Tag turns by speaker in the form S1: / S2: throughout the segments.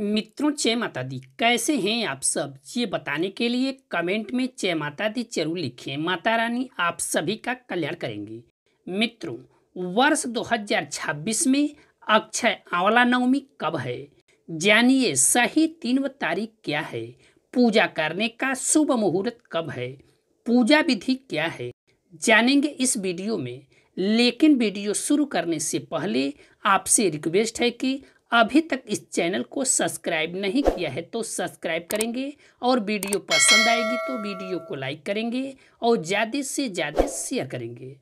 S1: मित्रों चय माता दी कैसे हैं आप सब ये बताने के लिए कमेंट में चय माता दी जरूर लिखें माता रानी आप सभी का कल्याण करेंगे मित्रों वर्ष 2026 में अक्षय आंवला नवमी कब है जानिए सही तीन व तारीख क्या है पूजा करने का शुभ मुहूर्त कब है पूजा विधि क्या है जानेंगे इस वीडियो में लेकिन वीडियो शुरू करने से पहले आपसे रिक्वेस्ट है कि अभी तक इस चैनल को सब्सक्राइब नहीं किया है तो सब्सक्राइब करेंगे और वीडियो पसंद आएगी तो वीडियो को लाइक करेंगे और ज़्यादा से ज़्यादा शेयर करेंगे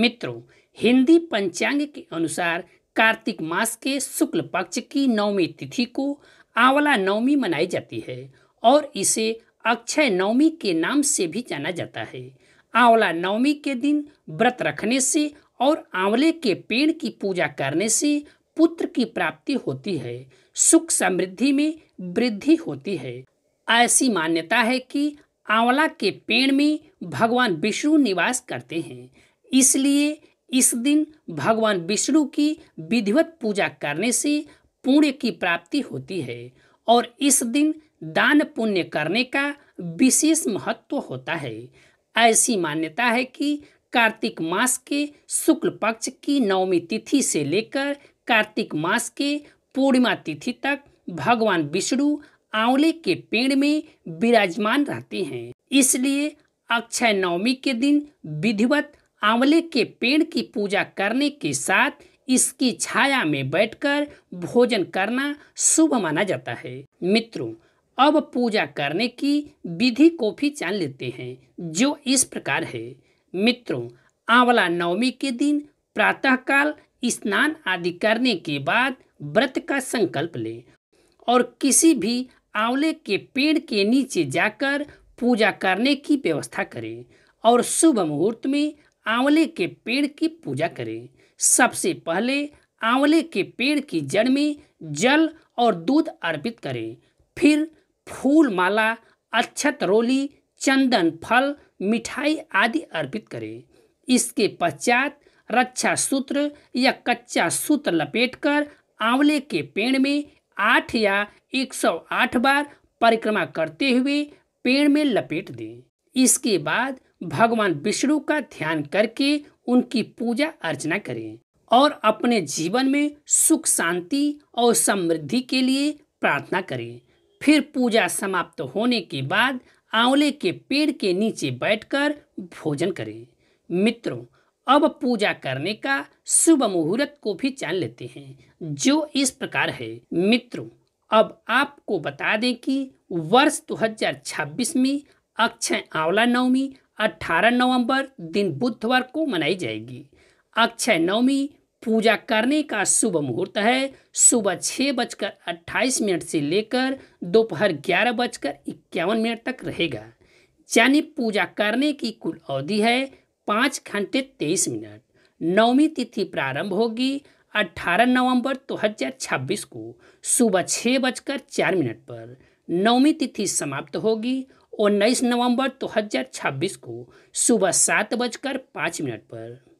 S1: मित्रों हिंदी पंचांग के अनुसार कार्तिक मास के शुक्ल पक्ष की नवमी तिथि को आंवला नवमी मनाई जाती है और इसे अक्षय नवमी के नाम से भी जाना जाता है आंवला नवमी के दिन व्रत रखने से और आंवले के पेड़ की पूजा करने से पुत्र की प्राप्ति होती है सुख समृद्धि में वृद्धि होती है ऐसी मान्यता है कि आंवला के पेड़ में भगवान विष्णु निवास करते हैं इसलिए इस दिन भगवान विष्णु की विधिवत पूजा करने से पुण्य की प्राप्ति होती है और इस दिन दान पुण्य करने का विशेष महत्व होता है ऐसी मान्यता है कि कार्तिक मास के शुक्ल पक्ष की नवमी तिथि से लेकर कार्तिक मास के पूर्णिमा तिथि तक भगवान विष्णु आंवले के पेड़ में विराजमान रहते हैं इसलिए अक्षय नवमी के दिन विधिवत आंवले के पेड़ की पूजा करने के साथ इसकी छाया में बैठकर भोजन करना शुभ माना जाता है मित्रों अब पूजा करने की विधि को भी जान लेते हैं जो इस प्रकार है मित्रों आंवला नवमी के दिन प्रातःकाल स्नान आदि करने के बाद व्रत का संकल्प लें और किसी भी आंवले के पेड़ के नीचे जाकर पूजा करने की व्यवस्था करें और शुभ मुहूर्त में आंवले के पेड़ की पूजा करें सबसे पहले आंवले के पेड़ की जड़ में जल और दूध अर्पित करें फिर फूल माला अक्षत रोली चंदन फल मिठाई आदि अर्पित करें इसके पश्चात रक्षा सूत्र या कच्चा सूत्र लपेटकर आंवले के पेड़ में आठ या एक सौ आठ बार परिक्रमा करते हुए पेड़ में लपेट दें इसके बाद भगवान विष्णु का ध्यान करके उनकी पूजा अर्चना करें और अपने जीवन में सुख शांति और समृद्धि के लिए प्रार्थना करें फिर पूजा समाप्त होने के बाद आंवले के पेड़ के नीचे बैठकर भोजन करें मित्रों अब पूजा करने का शुभ मुहूर्त को भी जान लेते हैं जो इस प्रकार है मित्रों अब आपको बता दें कि वर्ष 2026 में अक्षय आंवला नवमी 18 नवंबर दिन बुधवार को मनाई जाएगी अक्षय नवमी पूजा करने का शुभ मुहूर्त है सुबह छः बजकर अट्ठाईस मिनट से लेकर दोपहर ग्यारह बजकर इक्यावन मिनट तक रहेगा यानी पूजा करने की कुल अवधि है पाँच घंटे तेईस मिनट नौवीं तिथि प्रारंभ होगी 18 नवंबर 2026 को सुबह छः बजकर चार मिनट पर नौवीं तिथि समाप्त होगी उन्नीस नवंबर 2026 को सुबह सात बजकर पाँच मिनट पर